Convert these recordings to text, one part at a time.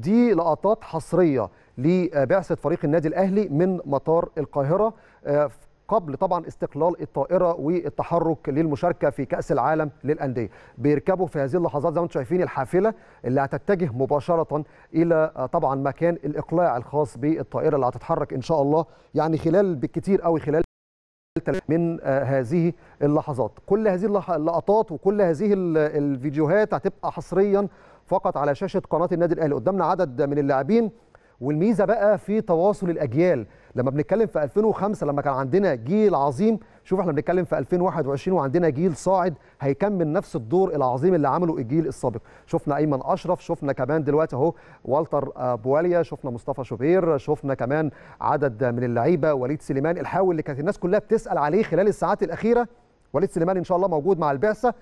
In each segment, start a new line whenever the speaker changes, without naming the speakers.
دي لقطات حصريه لبعثه فريق النادي الاهلي من مطار القاهره آه، قبل طبعا استقلال الطائره والتحرك للمشاركه في كاس العالم للانديه بيركبوا في هذه اللحظات زي ما انتم شايفين الحافله اللي هتتجه مباشره الى آه، طبعا مكان الاقلاع الخاص بالطائره اللي هتتحرك ان شاء الله يعني خلال بالكثير قوي خلال من آه، هذه اللحظات كل هذه اللقطات وكل هذه الفيديوهات هتبقى حصريا فقط على شاشه قناه النادي الاهلي قدامنا عدد من اللاعبين والميزه بقى في تواصل الاجيال لما بنتكلم في 2005 لما كان عندنا جيل عظيم شوف احنا بنتكلم في 2021 وعندنا جيل صاعد هيكمل نفس الدور العظيم اللي عمله الجيل السابق شفنا ايمن اشرف شفنا كمان دلوقتي اهو والتر بواليا شفنا مصطفى شوبير شفنا كمان عدد من اللعيبه وليد سليمان الحاول اللي كانت الناس كلها بتسال عليه خلال الساعات الاخيره وليد سليمان ان شاء الله موجود مع البعثه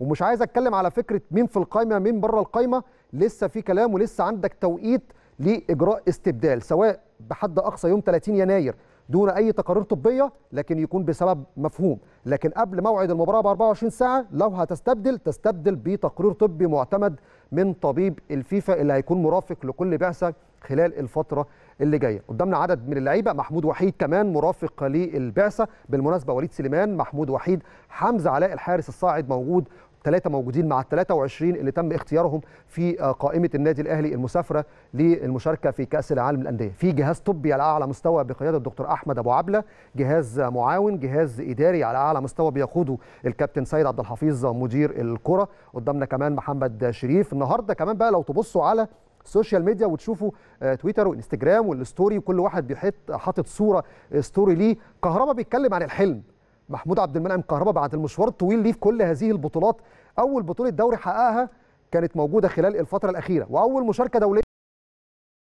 ومش عايز اتكلم على فكره مين في القائمه مين بره القائمه لسه في كلام ولسه عندك توقيت لاجراء استبدال سواء بحد اقصى يوم 30 يناير دون اي تقارير طبيه لكن يكون بسبب مفهوم لكن قبل موعد المباراه ب 24 ساعه لو هتستبدل تستبدل بتقرير طبي معتمد من طبيب الفيفا اللي هيكون مرافق لكل بعثه خلال الفتره اللي جايه قدامنا عدد من اللعيبه محمود وحيد كمان مرافق للبعثه بالمناسبه وليد سليمان محمود وحيد حمزه علاء الحارس الصاعد موجود ثلاثه موجودين مع ال 23 اللي تم اختيارهم في آه، قائمه النادي الاهلي المسافره للمشاركه في كاس العالم للانديه في جهاز طبي على اعلى مستوى بقياده الدكتور احمد ابو عبله جهاز معاون جهاز اداري على اعلى مستوى بيقوده الكابتن سيد عبد الحفيظ مدير الكره قدامنا كمان محمد شريف النهارده كمان بقى لو تبصوا على السوشيال ميديا وتشوفوا آه، تويتر وانستجرام والستوري وكل واحد بيحط حاطط صوره ستوري آه، ليه كهربا بيتكلم عن الحلم محمود عبد المنعم كهربا بعد المشوار الطويل ليه في كل هذه البطولات اول بطوله دوري حققها كانت موجوده خلال الفتره الاخيره واول مشاركه دوليه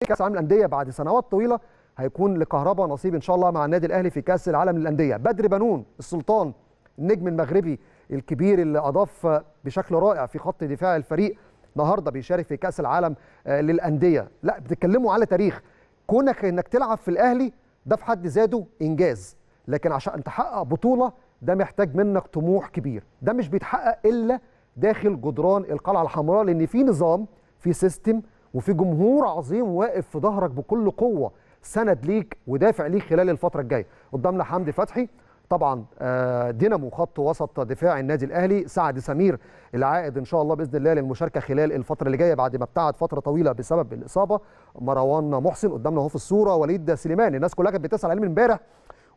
كاس العالم للانديه بعد سنوات طويله هيكون لكهربا نصيب ان شاء الله مع النادي الاهلي في كاس العالم للانديه بدر بنون السلطان النجم المغربي الكبير اللي اضاف بشكل رائع في خط دفاع الفريق النهارده بيشارك في كاس العالم آه، للانديه لا بتتكلموا على تاريخ كونك انك تلعب في الاهلي ده في حد ذاته انجاز لكن عشان تحقق بطوله ده محتاج منك طموح كبير ده مش بيتحقق الا داخل جدران القلعه الحمراء لان في نظام في سيستم وفي جمهور عظيم واقف في ظهرك بكل قوه سند ليك ودافع ليك خلال الفتره الجايه قدامنا حمدي فتحي طبعا آه، دينامو خط وسط دفاع النادي الاهلي سعد سمير العائد ان شاء الله باذن الله للمشاركه خلال الفتره اللي جايه بعد ما ابتعد فتره طويله بسبب الاصابه مروان محسن قدامنا اهو في الصوره وليد سليمان الناس كلها كانت بتسال عليه من امبارح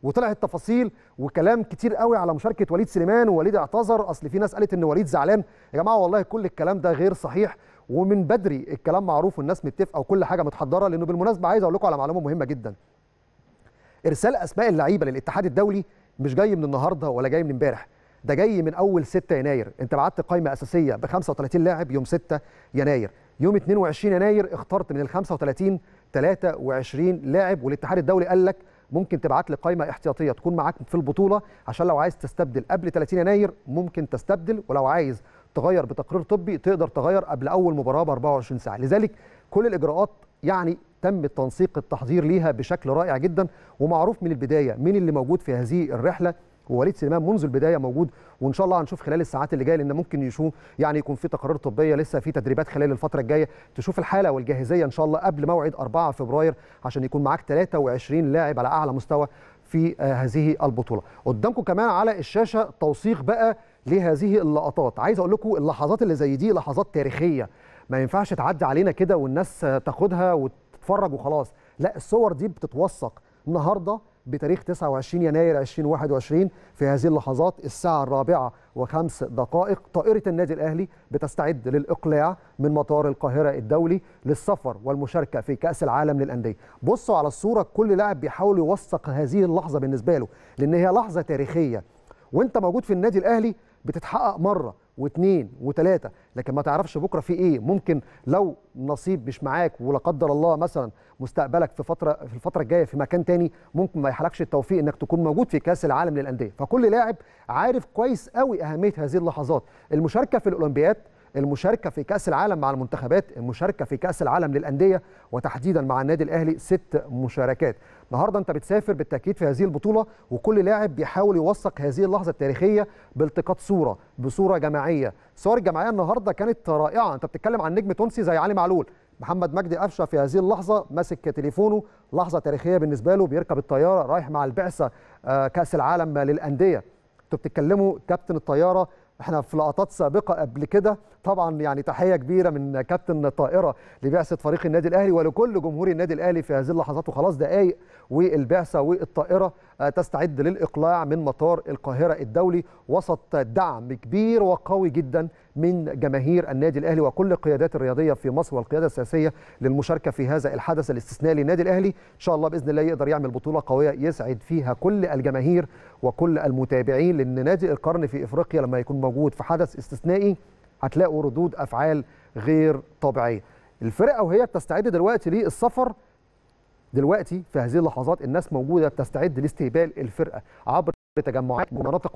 وطلعت تفاصيل وكلام كتير قوي على مشاركه وليد سليمان ووليد اعتذر اصل في ناس قالت ان وليد زعلان يا جماعه والله كل الكلام ده غير صحيح ومن بدري الكلام معروف والناس متفقه وكل حاجه متحضره لانه بالمناسبه عايز اقول لكم على معلومه مهمه جدا ارسال اسماء اللعيبه للاتحاد الدولي مش جاي من النهارده ولا جاي من امبارح ده جاي من اول 6 يناير انت بعت قائمه اساسيه ب 35 لاعب يوم 6 يناير يوم 22 يناير اخترت من ال 35 23 لاعب والاتحاد الدولي قال لك ممكن تبعت لي قائمه احتياطيه تكون معاك في البطوله عشان لو عايز تستبدل قبل 30 يناير ممكن تستبدل ولو عايز تغير بتقرير طبي تقدر تغير قبل اول مباراه ب 24 ساعه لذلك كل الاجراءات يعني تم تنسيق التحضير ليها بشكل رائع جدا ومعروف من البدايه مين اللي موجود في هذه الرحله ووليد سليمان منذ البدايه موجود وان شاء الله هنشوف خلال الساعات اللي جايه لان ممكن يشوف يعني يكون في تقارير طبيه لسه في تدريبات خلال الفتره الجايه تشوف الحاله والجاهزيه ان شاء الله قبل موعد 4 فبراير عشان يكون معاك 23 لاعب على اعلى مستوى في آه، هذه البطوله قدامكم كمان على الشاشه توثيق بقى لهذه اللقطات عايز اقول لكم اللحظات اللي زي دي لحظات تاريخيه ما ينفعش تعدي علينا كده والناس تاخدها وتتفرج وخلاص لا الصور دي بتتوثق النهارده بتاريخ 29 يناير 2021 في هذه اللحظات الساعة الرابعة وخمس دقائق طائرة النادي الأهلي بتستعد للإقلاع من مطار القاهرة الدولي للسفر والمشاركة في كأس العالم للأندية بصوا على الصورة كل لاعب بيحاول يوثق هذه اللحظة بالنسبة له لأن هي لحظة تاريخية وانت موجود في النادي الأهلي بتتحقق مرة واثنين وثلاثه لكن ما تعرفش بكره في ايه ممكن لو نصيب مش معاك ولا قدر الله مثلا مستقبلك في فتره في الفتره الجايه في مكان تاني ممكن ما يحلكش التوفيق انك تكون موجود في كاس العالم للانديه فكل لاعب عارف كويس قوي اهميه هذه اللحظات المشاركه في الاولمبياد المشاركه في كاس العالم مع المنتخبات المشاركه في كاس العالم للانديه وتحديدا مع النادي الاهلي ست مشاركات النهارده انت بتسافر بالتاكيد في هذه البطوله وكل لاعب بيحاول يوثق هذه اللحظه التاريخيه بالتقاط صوره بصوره جماعيه الصور الجماعيه النهارده كانت رائعه انت بتتكلم عن نجم تونسي زي علي معلول محمد مجدي قفشه في هذه اللحظه ماسك تليفونه لحظه تاريخيه بالنسبه له بيركب الطياره رايح مع البعثه آه، كاس العالم للانديه انتوا بتتكلموا كابتن الطياره احنا في لقطات سابقه قبل كده طبعا يعني تحيه كبيره من كابتن طائره لبعثه فريق النادي الاهلي ولكل جمهور النادي الاهلي في هذه اللحظات وخلاص دقائق والبعثه والطائره آه، تستعد للاقلاع من مطار القاهره الدولي وسط دعم كبير وقوي جدا من جماهير النادي الاهلي وكل القيادات الرياضيه في مصر والقياده السياسيه للمشاركه في هذا الحدث الاستثنائي للنادي الاهلي ان شاء الله باذن الله يقدر يعمل بطوله قويه يسعد فيها كل الجماهير وكل المتابعين لان نادي القرن في افريقيا لما يكون موجود في حدث استثنائي هتلاقوا ردود افعال غير طبيعيه الفرقه وهي بتستعد دلوقتي للسفر دلوقتي في هذه اللحظات الناس موجوده بتستعد لاستقبال الفرقه عبر تجمعات ومناطق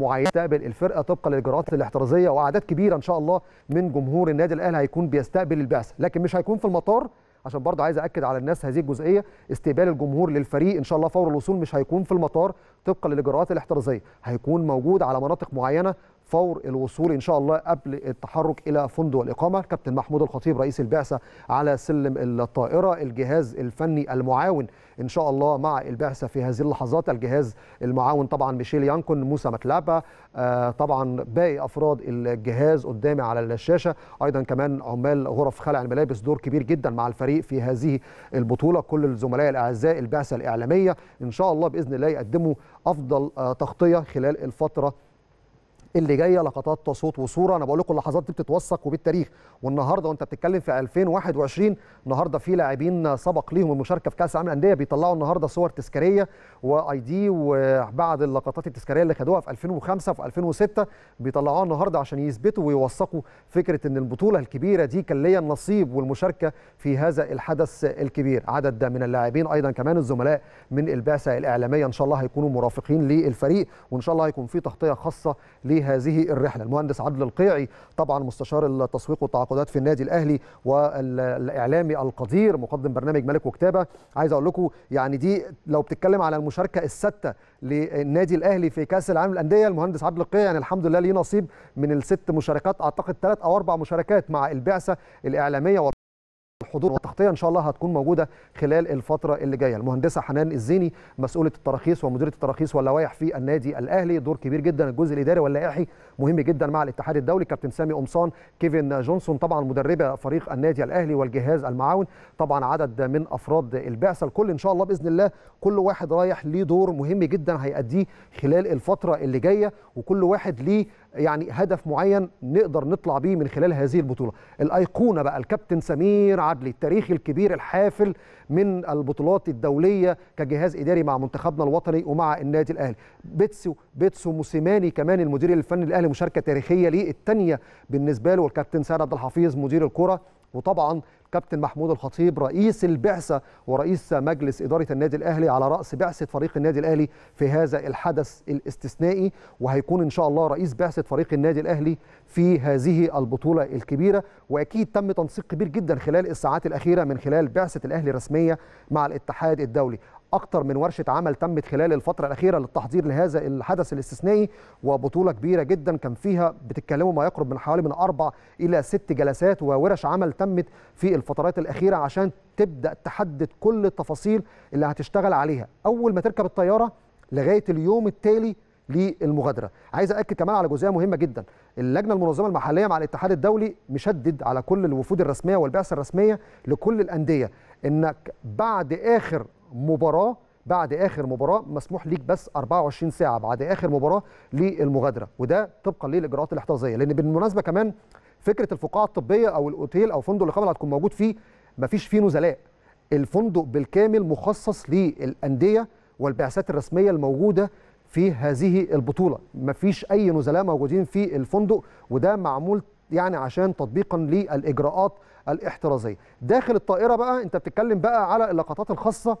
معينه تستقبل الفرقه طبقا للاجراءات الاحترازيه واعداد كبيره ان شاء الله من جمهور النادي الاهلي هيكون بيستقبل البعثه لكن مش هيكون في المطار عشان برضه عايز اكد على الناس هذه الجزئيه استقبال الجمهور للفريق ان شاء الله فور الوصول مش هيكون في المطار طبقا للاجراءات الاحترازيه هيكون موجود على مناطق معينه فور الوصول ان شاء الله قبل التحرك الى فندق الاقامه كابتن محمود الخطيب رئيس البعثه على سلم الطائره الجهاز الفني المعاون ان شاء الله مع البعثه في هذه اللحظات الجهاز المعاون طبعا ميشيل يانكون موسى متلابا آه، طبعا باقي افراد الجهاز قدامي على الشاشه ايضا كمان عمال غرف خلع الملابس دور كبير جدا مع الفريق في هذه البطوله كل الزملاء الاعزاء البعثه الاعلاميه ان شاء الله باذن الله يقدموا افضل آه، تغطيه خلال الفتره اللي جايه لقطات صوت وصوره انا بقول لكم اللحظات دي بتتوثق وبالتاريخ والنهارده وانت بتتكلم في 2021 النهارده في لاعبين سبق ليهم المشاركه في كاس العالم للانديه بيطلعوا النهارده صور تذكاريه واي دي وبعض اللقطات التذكاريه اللي خدوها في 2005 وفي 2006 بيطلعوها النهارده عشان يثبتوا ويوثقوا فكره ان البطوله الكبيره دي كان ليا النصيب والمشاركه في هذا الحدث الكبير عدد من اللاعبين ايضا كمان الزملاء من البعثه الاعلاميه ان شاء الله هيكونوا مرافقين للفريق وان شاء الله هيكون في تغطيه خاصه ل لهذه الرحله المهندس عدل القيعي طبعا مستشار التسويق والتعاقدات في النادي الاهلي والاعلامي القدير مقدم برنامج ملك وكتابه عايز اقول لكم يعني دي لو بتتكلم على المشاركه السته للنادي الاهلي في كاس العالم الانديه المهندس عدل القيعي يعني الحمد لله ليه نصيب من الست مشاركات اعتقد ثلاث او اربع مشاركات مع البعثه الاعلاميه الحضور والتغطيه ان شاء الله هتكون موجوده خلال الفتره اللي جايه المهندسه حنان الزيني مسؤوله التراخيص ومديره التراخيص واللوائح في النادي الاهلي دور كبير جدا الجزء الاداري واللائحي مهم جدا مع الاتحاد الدولي كابتن سامي قمصان كيفن جونسون طبعا مدربه فريق النادي الاهلي والجهاز المعاون طبعا عدد من افراد البعثه الكل ان شاء الله باذن الله كل واحد رايح ليه دور مهم جدا هيأديه خلال الفتره اللي جايه وكل واحد ليه يعني هدف معين نقدر نطلع بيه من خلال هذه البطوله الايقونه بقى الكابتن سمير عدلي التاريخي الكبير الحافل من البطولات الدوليه كجهاز اداري مع منتخبنا الوطني ومع النادي الاهلي بيتسو بيتسو موسيماني كمان المدير الفني الاهلي مشاركه تاريخيه ليه التانية بالنسبه له والكابتن سعد عبد الحفيظ مدير الكره وطبعا كابتن محمود الخطيب رئيس البعثه ورئيس مجلس اداره النادي الاهلي على راس بعثه فريق النادي الاهلي في هذا الحدث الاستثنائي وهيكون ان شاء الله رئيس بعثه فريق النادي الاهلي في هذه البطوله الكبيره واكيد تم تنسيق كبير جدا خلال الساعات الاخيره من خلال بعثه الاهلي الرسميه مع الاتحاد الدولي اكتر من ورشه عمل تمت خلال الفتره الاخيره للتحضير لهذا الحدث الاستثنائي وبطوله كبيره جدا كان فيها بتتكلموا ما يقرب من حوالي من اربع الى ست جلسات وورش عمل تمت في الفترات الاخيره عشان تبدا تحدد كل التفاصيل اللي هتشتغل عليها اول ما تركب الطياره لغايه اليوم التالي للمغادره عايز اكد كمان على جزئيه مهمه جدا اللجنه المنظمه المحليه مع الاتحاد الدولي مشدد على كل الوفود الرسميه والبعثه الرسميه لكل الانديه انك بعد اخر مباراه بعد اخر مباراه مسموح ليك بس 24 ساعه بعد اخر مباراه للمغادره وده طبقا للاجراءات الاحترازيه لان بالمناسبه كمان فكره الفقاعه الطبيه او الاوتيل او فندق الاقامه اللي هتكون موجود فيه مفيش فيه نزلاء الفندق بالكامل مخصص للانديه والبعثات الرسميه الموجوده في هذه البطوله مفيش اي نزلاء موجودين في الفندق وده معمول يعني عشان تطبيقا للاجراءات الاحترازيه داخل الطائره بقى انت بتتكلم بقى على اللقطات الخاصه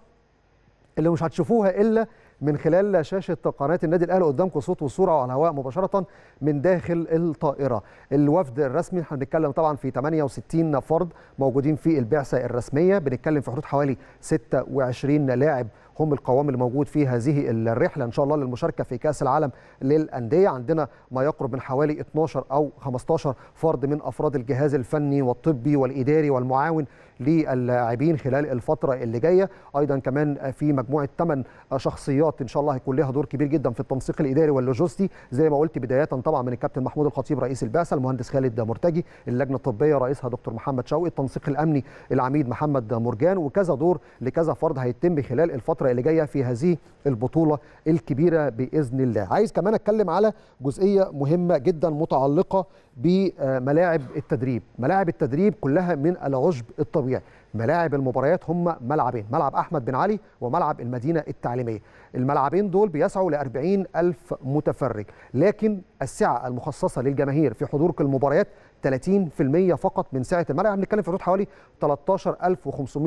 اللي مش هتشوفوها الا من خلال شاشه قناه النادي الاهلي قدامكم صوت وصوره وعلى الهواء مباشره من داخل الطائره الوفد الرسمي احنا بنتكلم طبعا في 68 فرد موجودين في البعثه الرسميه بنتكلم في حدود حوالي 26 لاعب هم القوام اللي موجود في هذه الرحله ان شاء الله للمشاركه في كاس العالم للانديه عندنا ما يقرب من حوالي 12 او 15 فرد من افراد الجهاز الفني والطبي والاداري والمعاون للاعبين خلال الفتره اللي جايه ايضا كمان في مجموعه 8 شخصيات ان شاء الله هيكون لها دور كبير جدا في التنسيق الاداري واللوجستي زي ما قلت بدايه طبعا من الكابتن محمود الخطيب رئيس البعثه المهندس خالد مرتجي اللجنه الطبيه رئيسها دكتور محمد شوقي التنسيق الامني العميد محمد مرجان وكذا دور لكذا فرد هيتم خلال الفتره اللي جايه في هذه البطوله الكبيره باذن الله عايز كمان اتكلم على جزئيه مهمه جدا متعلقه بملاعب التدريب ملاعب التدريب كلها من العشب الطبيعي ملاعب المباريات هم ملعبين ملعب أحمد بن علي وملعب المدينة التعليمية الملعبين دول بيسعوا لأربعين ألف متفرج لكن السعة المخصصة للجماهير في حضور المباريات 30% فقط من سعة الملعب بنتكلم في حدود حوالي 13500